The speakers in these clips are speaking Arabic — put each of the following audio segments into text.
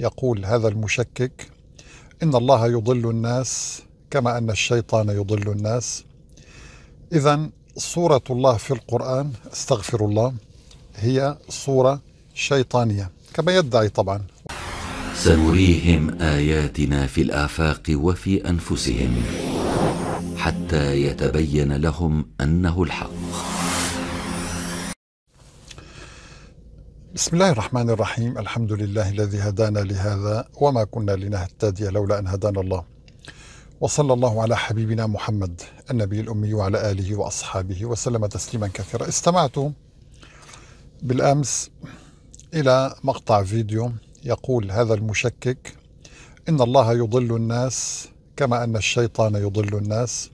يقول هذا المشكك إن الله يضل الناس كما أن الشيطان يضل الناس إذا صورة الله في القرآن استغفر الله هي صورة شيطانية كما يدعي طبعا سنريهم آياتنا في الآفاق وفي أنفسهم حتى يتبين لهم أنه الحق بسم الله الرحمن الرحيم الحمد لله الذي هدانا لهذا وما كنا لنهتدي لولا أن هدانا الله وصلى الله على حبيبنا محمد النبي الأمي وعلى آله وأصحابه وسلم تسليما كثيرا استمعت بالأمس إلى مقطع فيديو يقول هذا المشكك إن الله يضل الناس كما أن الشيطان يضل الناس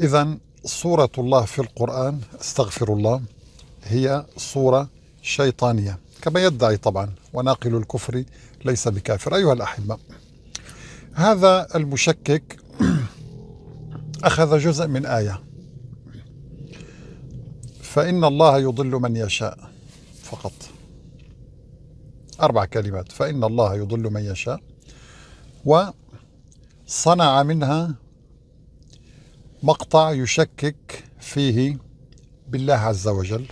إذا صورة الله في القرآن استغفر الله هي صورة شيطانية كما يدعي طبعا وناقل الكفر ليس بكافر أيها الأحبة هذا المشكك أخذ جزء من آية فإن الله يضل من يشاء فقط أربع كلمات فإن الله يضل من يشاء وصنع منها مقطع يشكك فيه بالله عز وجل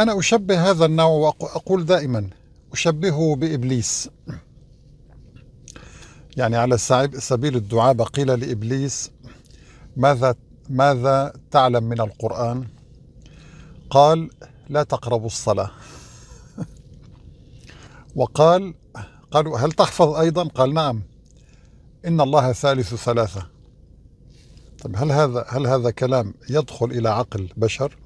أنا أشبه هذا النوع وأقول دائما أشبهه بإبليس يعني على سبيل الدعابة قيل لإبليس ماذا ماذا تعلم من القرآن؟ قال لا تقربوا الصلاة وقال قالوا هل تحفظ أيضا؟ قال نعم إن الله ثالث ثلاثة طيب هل هذا هل هذا كلام يدخل إلى عقل بشر؟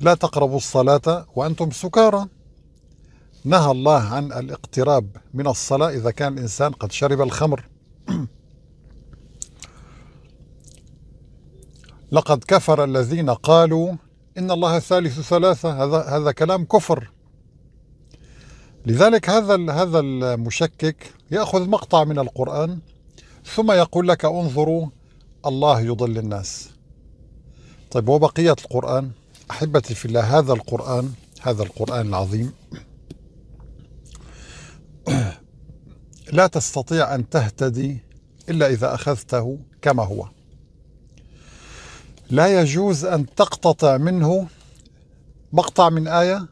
لا تقربوا الصلاة وأنتم سكارى نهى الله عن الاقتراب من الصلاة إذا كان الإنسان قد شرب الخمر لقد كفر الذين قالوا إن الله ثالث ثلاثة هذا هذا كلام كفر لذلك هذا هذا المشكك يأخذ مقطع من القرآن ثم يقول لك انظروا الله يضل الناس طيب وبقية القرآن احبتي في الله هذا القران هذا القران العظيم لا تستطيع ان تهتدي الا اذا اخذته كما هو لا يجوز ان تقتطع منه مقطع من ايه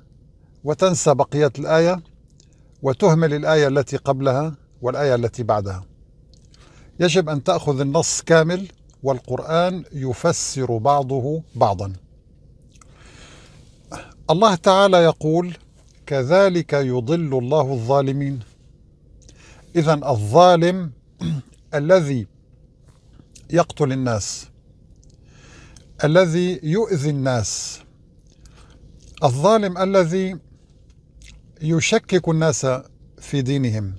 وتنسى بقيه الايه وتهمل الايه التي قبلها والايه التي بعدها يجب ان تاخذ النص كامل والقران يفسر بعضه بعضا الله تعالى يقول كذلك يضل الله الظالمين إذا الظالم الذي يقتل الناس الذي يؤذي الناس الظالم الذي يشكك الناس في دينهم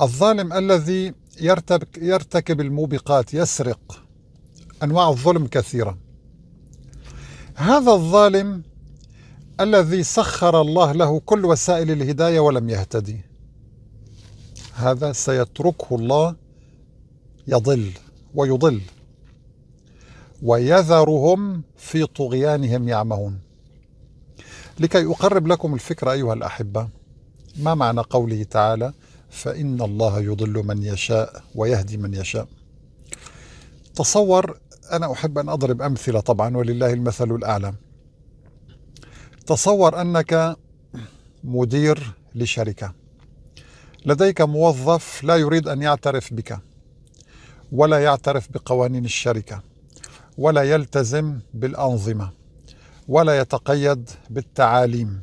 الظالم الذي يرتكب الموبقات يسرق انواع الظلم كثيره هذا الظالم الذي سخر الله له كل وسائل الهداية ولم يهتدي هذا سيتركه الله يضل ويضل ويذرهم في طغيانهم يعمهون لكي أقرب لكم الفكرة أيها الأحبة ما معنى قوله تعالى فإن الله يضل من يشاء ويهدي من يشاء تصور أنا أحب أن أضرب أمثلة طبعا ولله المثل الأعلى تصور أنك مدير لشركة لديك موظف لا يريد أن يعترف بك ولا يعترف بقوانين الشركة ولا يلتزم بالأنظمة ولا يتقيد بالتعاليم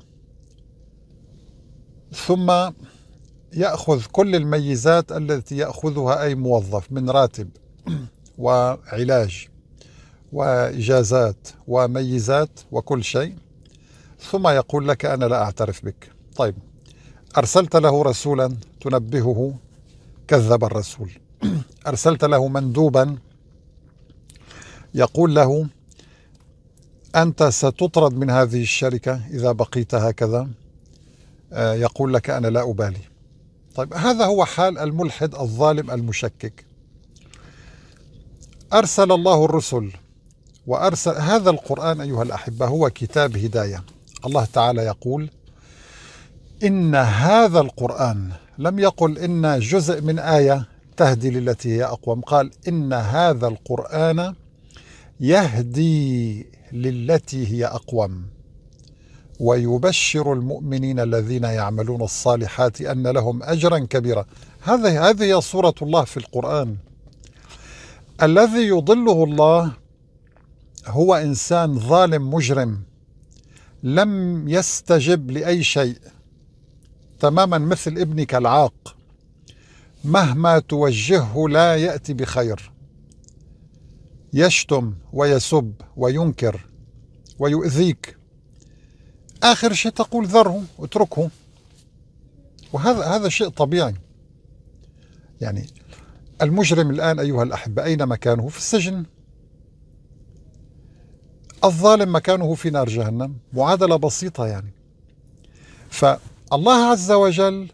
ثم يأخذ كل الميزات التي يأخذها أي موظف من راتب وعلاج وإجازات وميزات وكل شيء ثم يقول لك أنا لا أعترف بك طيب أرسلت له رسولا تنبهه كذب الرسول أرسلت له مندوبا يقول له أنت ستطرد من هذه الشركة إذا بقيت هكذا آه، يقول لك أنا لا أبالي طيب هذا هو حال الملحد الظالم المشكك أرسل الله الرسل وأرسل هذا القرآن أيها الأحبة هو كتاب هداية الله تعالى يقول إن هذا القرآن لم يقل إن جزء من آية تهدي للتي هي أقوم قال إن هذا القرآن يهدي للتي هي أقوم ويبشر المؤمنين الذين يعملون الصالحات أن لهم أجرا كبيرا هذه هذه صورة الله في القرآن الذي يضله الله هو إنسان ظالم مجرم لم يستجب لأي شيء تماما مثل ابنك العاق مهما توجهه لا يأتي بخير يشتم ويسب وينكر ويؤذيك آخر شيء تقول ذره اتركه وهذا هذا شيء طبيعي يعني المجرم الآن أيها الأحبة أين مكانه في السجن الظالم مكانه في نار جهنم معادلة بسيطة يعني فالله عز وجل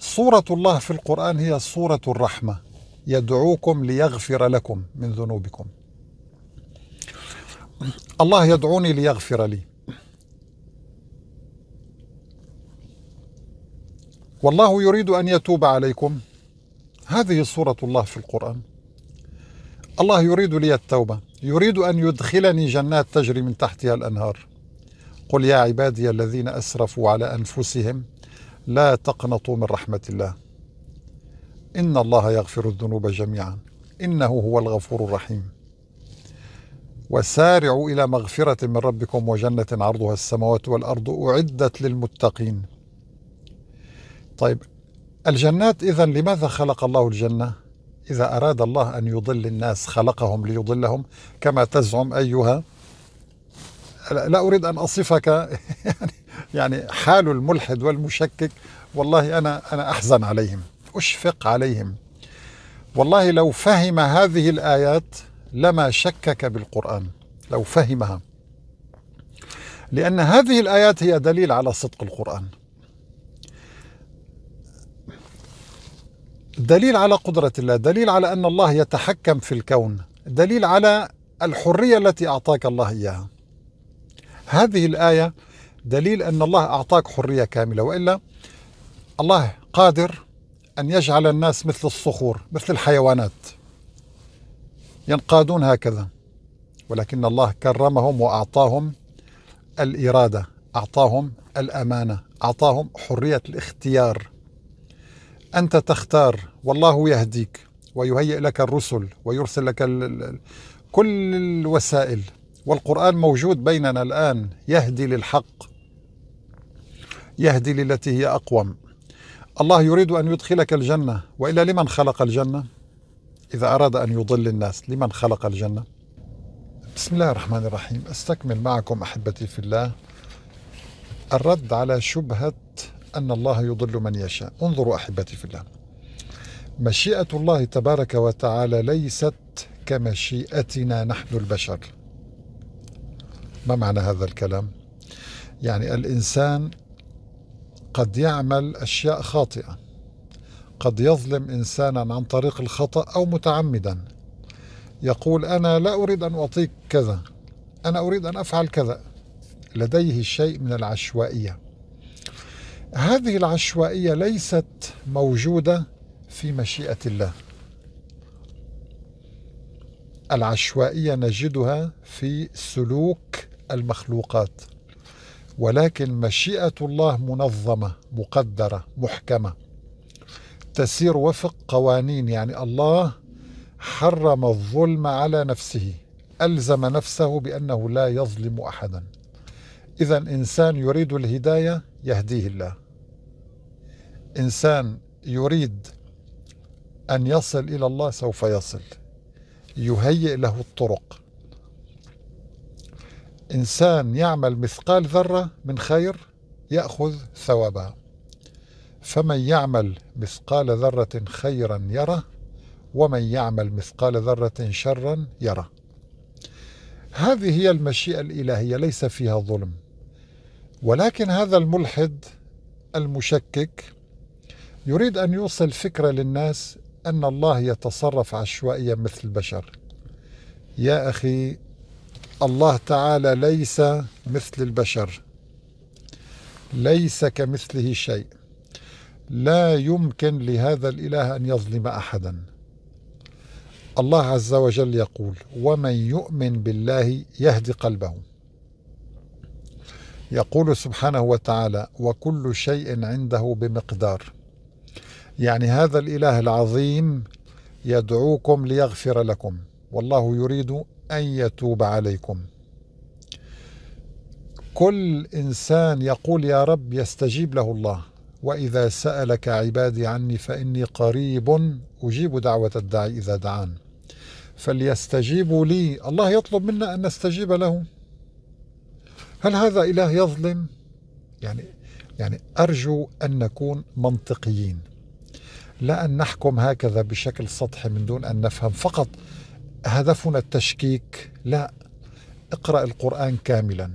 صورة الله في القرآن هي صورة الرحمة يدعوكم ليغفر لكم من ذنوبكم الله يدعوني ليغفر لي والله يريد أن يتوب عليكم هذه صورة الله في القرآن الله يريد لي التوبة يريد أن يدخلني جنات تجري من تحتها الأنهار قل يا عبادي الذين أسرفوا على أنفسهم لا تقنطوا من رحمة الله إن الله يغفر الذنوب جميعا إنه هو الغفور الرحيم وسارعوا إلى مغفرة من ربكم وجنة عرضها السماوات والأرض أعدت للمتقين طيب الجنات إذا لماذا خلق الله الجنة؟ إذا أراد الله أن يضل الناس خلقهم ليضلهم كما تزعم أيها لا أريد أن أصفك يعني, يعني حال الملحد والمشكك والله أنا أنا أحزن عليهم أشفق عليهم والله لو فهم هذه الآيات لما شكك بالقرآن لو فهمها لأن هذه الآيات هي دليل على صدق القرآن دليل على قدرة الله دليل على أن الله يتحكم في الكون دليل على الحرية التي أعطاك الله إياها هذه الآية دليل أن الله أعطاك حرية كاملة وإلا الله قادر أن يجعل الناس مثل الصخور مثل الحيوانات ينقادون هكذا ولكن الله كرمهم وأعطاهم الإرادة أعطاهم الأمانة أعطاهم حرية الاختيار أنت تختار والله يهديك ويهيئ لك الرسل ويرسل لك كل الوسائل والقرآن موجود بيننا الآن يهدي للحق يهدي للتي هي أقوم الله يريد أن يدخلك الجنة وإلا لمن خلق الجنة إذا أراد أن يضل الناس لمن خلق الجنة بسم الله الرحمن الرحيم أستكمل معكم أحبتي في الله الرد على شبهة أن الله يضل من يشاء انظروا أحبتي في الله مشيئة الله تبارك وتعالى ليست كمشيئتنا نحن البشر ما معنى هذا الكلام يعني الإنسان قد يعمل أشياء خاطئة قد يظلم إنسانا عن طريق الخطأ أو متعمدا يقول أنا لا أريد أن أعطيك كذا أنا أريد أن أفعل كذا لديه شيء من العشوائية هذه العشوائية ليست موجودة في مشيئة الله العشوائية نجدها في سلوك المخلوقات ولكن مشيئة الله منظمة مقدرة محكمة تسير وفق قوانين يعني الله حرم الظلم على نفسه ألزم نفسه بأنه لا يظلم أحدا إذا إنسان يريد الهداية يهديه الله إنسان يريد أن يصل إلى الله سوف يصل يهيئ له الطرق إنسان يعمل مثقال ذرة من خير يأخذ ثوابها فمن يعمل مثقال ذرة خيرا يره ومن يعمل مثقال ذرة شرا يره هذه هي المشيئة الإلهية ليس فيها ظلم ولكن هذا الملحد المشكك يريد أن يوصل فكرة للناس أن الله يتصرف عشوائيا مثل البشر يا أخي الله تعالى ليس مثل البشر ليس كمثله شيء لا يمكن لهذا الإله أن يظلم أحدا الله عز وجل يقول ومن يؤمن بالله يهدي قلبه يقول سبحانه وتعالى وكل شيء عنده بمقدار يعني هذا الإله العظيم يدعوكم ليغفر لكم والله يريد أن يتوب عليكم كل إنسان يقول يا رب يستجيب له الله وإذا سألك عبادي عني فإني قريب أجيب دعوة الداعي إذا دعان فليستجيبوا لي الله يطلب منا أن نستجيب له هل هذا إله يظلم؟ يعني يعني أرجو أن نكون منطقيين لا أن نحكم هكذا بشكل سطحي من دون أن نفهم فقط هدفنا التشكيك لا اقرأ القرآن كاملا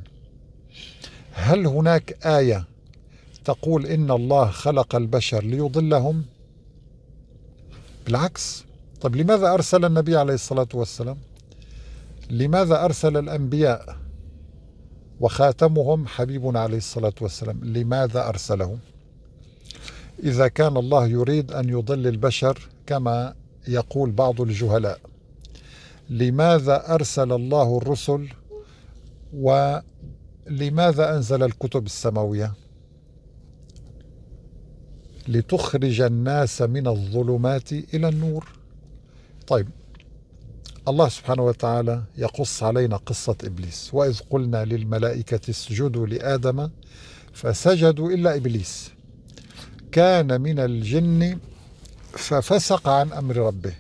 هل هناك آية تقول إن الله خلق البشر ليضلهم بالعكس طب لماذا أرسل النبي عليه الصلاة والسلام لماذا أرسل الأنبياء وخاتمهم حبيبنا عليه الصلاة والسلام لماذا أرسلهم إذا كان الله يريد أن يضل البشر كما يقول بعض الجهلاء لماذا أرسل الله الرسل ولماذا أنزل الكتب السماوية لتخرج الناس من الظلمات إلى النور طيب الله سبحانه وتعالى يقص علينا قصة إبليس وإذ قلنا للملائكة اسجدوا لآدم فسجدوا إلا إبليس كان من الجن ففسق عن أمر ربه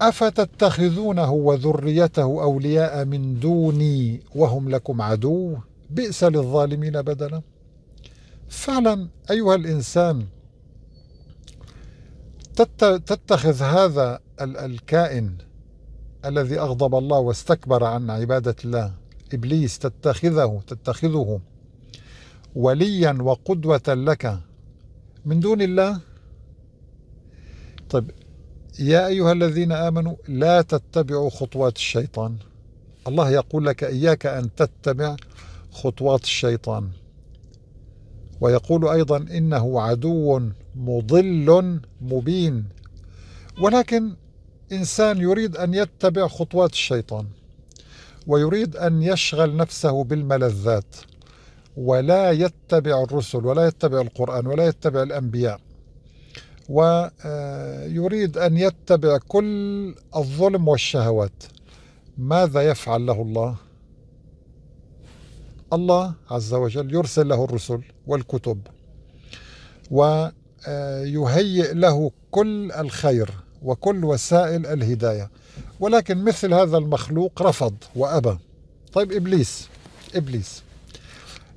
أفتتخذونه وذريته أولياء من دوني وهم لكم عدو بئس للظالمين بدلا فعلا أيها الإنسان تتخذ هذا الكائن الذي أغضب الله واستكبر عن عبادة الله إبليس تتخذه تتخذه وليا وقدوة لك من دون الله طيب يا أيها الذين آمنوا لا تتبعوا خطوات الشيطان الله يقول لك إياك أن تتبع خطوات الشيطان ويقول أيضا إنه عدو مضل مبين ولكن إنسان يريد أن يتبع خطوات الشيطان ويريد أن يشغل نفسه بالملذات ولا يتبع الرسل ولا يتبع القرآن ولا يتبع الأنبياء ويريد أن يتبع كل الظلم والشهوات ماذا يفعل له الله؟ الله عز وجل يرسل له الرسل والكتب ويهيئ له كل الخير وكل وسائل الهداية ولكن مثل هذا المخلوق رفض وأبى طيب إبليس إبليس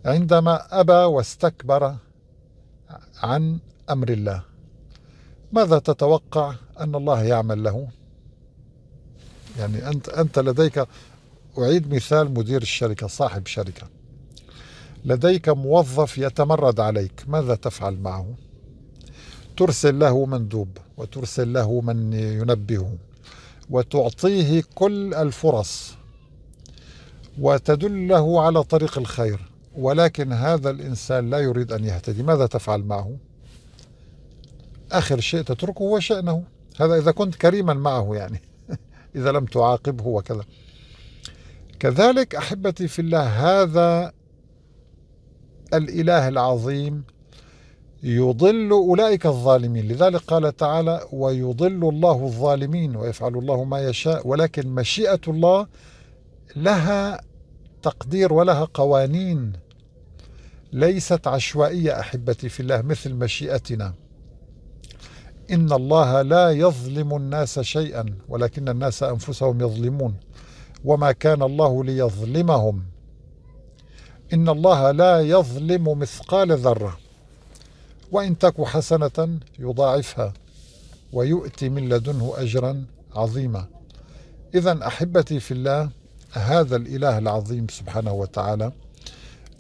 عندما أبى واستكبر عن أمر الله ماذا تتوقع أن الله يعمل له يعني أنت, أنت لديك أعيد مثال مدير الشركة صاحب شركة لديك موظف يتمرد عليك ماذا تفعل معه ترسل له مندوب وترسل له من ينبهه وتعطيه كل الفرص وتدله على طريق الخير ولكن هذا الإنسان لا يريد أن يهتدي ماذا تفعل معه آخر شيء تتركه هو شأنه هذا إذا كنت كريما معه يعني إذا لم تعاقبه وكذا كذلك أحبتي في الله هذا الإله العظيم يضل أولئك الظالمين لذلك قال تعالى ويضل الله الظالمين ويفعل الله ما يشاء ولكن مشيئة الله لها تقدير ولها قوانين ليست عشوائية أحبتي في الله مثل مشيئتنا إن الله لا يظلم الناس شيئا ولكن الناس أنفسهم يظلمون وما كان الله ليظلمهم إن الله لا يظلم مثقال ذرة وإن تك حسنة يضاعفها ويؤتي من لدنه أجرا عظيما إذا أحبتي في الله هذا الإله العظيم سبحانه وتعالى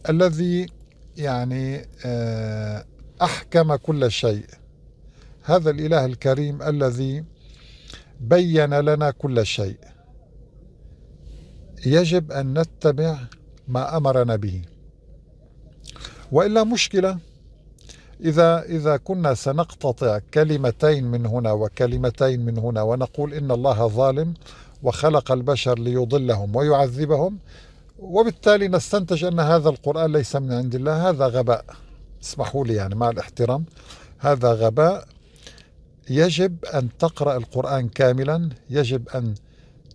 الذي يعني آه، أحكم كل شيء هذا الإله الكريم الذي بين لنا كل شيء يجب أن نتبع ما أمرنا به وإلا مشكلة إذا إذا كنا سنقتطع كلمتين من هنا وكلمتين من هنا ونقول إن الله ظالم وخلق البشر ليضلهم ويعذبهم وبالتالي نستنتج أن هذا القرآن ليس من عند الله هذا غباء اسمحوا لي يعني مع الاحترام هذا غباء يجب أن تقرأ القرآن كاملا يجب أن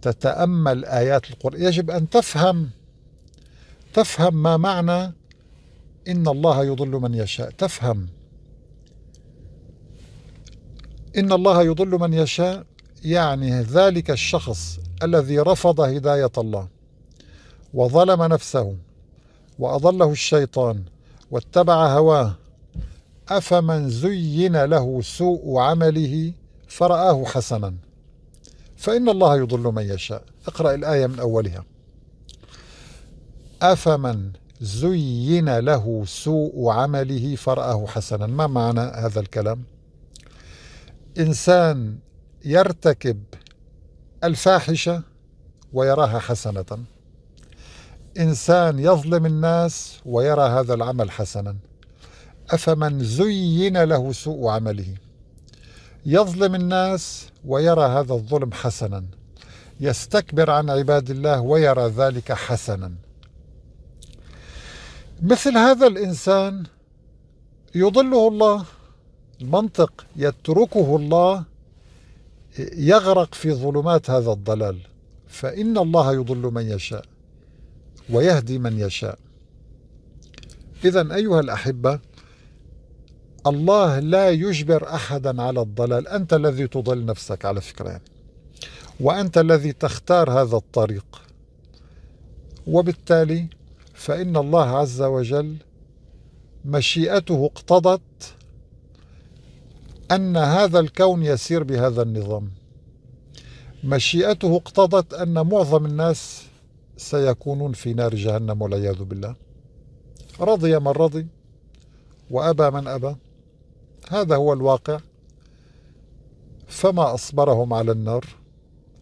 تتأمل آيات القرآن يجب أن تفهم تفهم ما معنى إن الله يضل من يشاء تفهم إن الله يضل من يشاء يعني ذلك الشخص الذي رفض هداية الله وظلم نفسه وأضله الشيطان واتبع هواه أفمن زين له سوء عمله فرآه حسنا فإن الله يضل من يشاء اقرأ الآية من أولها أفمن زين له سوء عمله فرآه حسنا ما معنى هذا الكلام إنسان يرتكب الفاحشة ويراها حسنة إنسان يظلم الناس ويرى هذا العمل حسنا أفمن زين له سوء عمله يظلم الناس ويرى هذا الظلم حسنا يستكبر عن عباد الله ويرى ذلك حسنا مثل هذا الإنسان يضله الله المنطق يتركه الله يغرق في ظلمات هذا الضلال فإن الله يضل من يشاء ويهدي من يشاء إذا أيها الأحبة الله لا يجبر أحدا على الضلال أنت الذي تضل نفسك على فكرة يعني. وأنت الذي تختار هذا الطريق وبالتالي فإن الله عز وجل مشيئته اقتضت أن هذا الكون يسير بهذا النظام مشيئته اقتضت أن معظم الناس سيكونون في نار جهنم والعياذ بالله رضي من رضي وأبى من أبى هذا هو الواقع فما أصبرهم على النار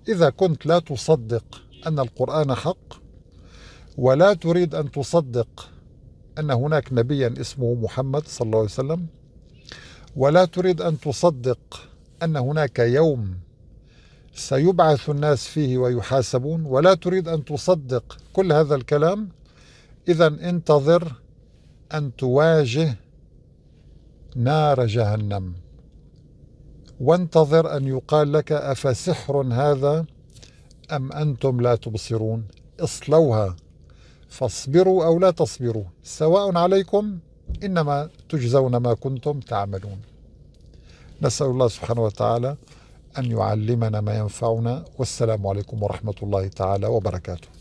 إذا كنت لا تصدق أن القرآن حق ولا تريد أن تصدق أن هناك نبيا اسمه محمد صلى الله عليه وسلم ولا تريد أن تصدق أن هناك يوم سيبعث الناس فيه ويحاسبون ولا تريد أن تصدق كل هذا الكلام إذا انتظر أن تواجه نار جهنم وانتظر أن يقال لك أفسحر هذا أم أنتم لا تبصرون اصلوها فاصبروا أو لا تصبروا سواء عليكم إنما تجزون ما كنتم تعملون نسأل الله سبحانه وتعالى أن يعلمنا ما ينفعنا والسلام عليكم ورحمة الله تعالى وبركاته